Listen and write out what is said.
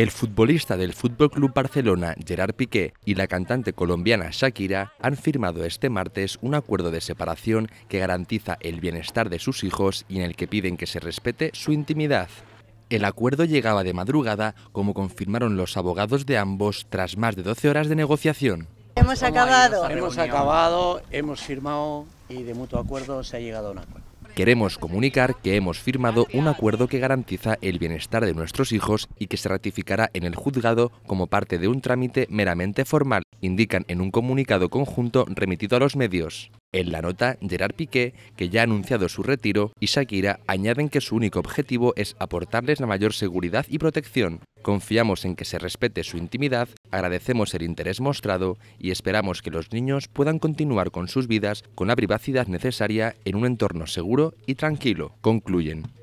El futbolista del Fútbol Club Barcelona, Gerard Piqué, y la cantante colombiana Shakira han firmado este martes un acuerdo de separación que garantiza el bienestar de sus hijos y en el que piden que se respete su intimidad. El acuerdo llegaba de madrugada, como confirmaron los abogados de ambos tras más de 12 horas de negociación. Hemos acabado. Hemos acabado, hemos firmado y de mutuo acuerdo se ha llegado a un acuerdo. Queremos comunicar que hemos firmado un acuerdo que garantiza el bienestar de nuestros hijos y que se ratificará en el juzgado como parte de un trámite meramente formal, indican en un comunicado conjunto remitido a los medios. En la nota, Gerard Piqué, que ya ha anunciado su retiro, y Shakira añaden que su único objetivo es aportarles la mayor seguridad y protección, Confiamos en que se respete su intimidad, agradecemos el interés mostrado y esperamos que los niños puedan continuar con sus vidas con la privacidad necesaria en un entorno seguro y tranquilo, concluyen.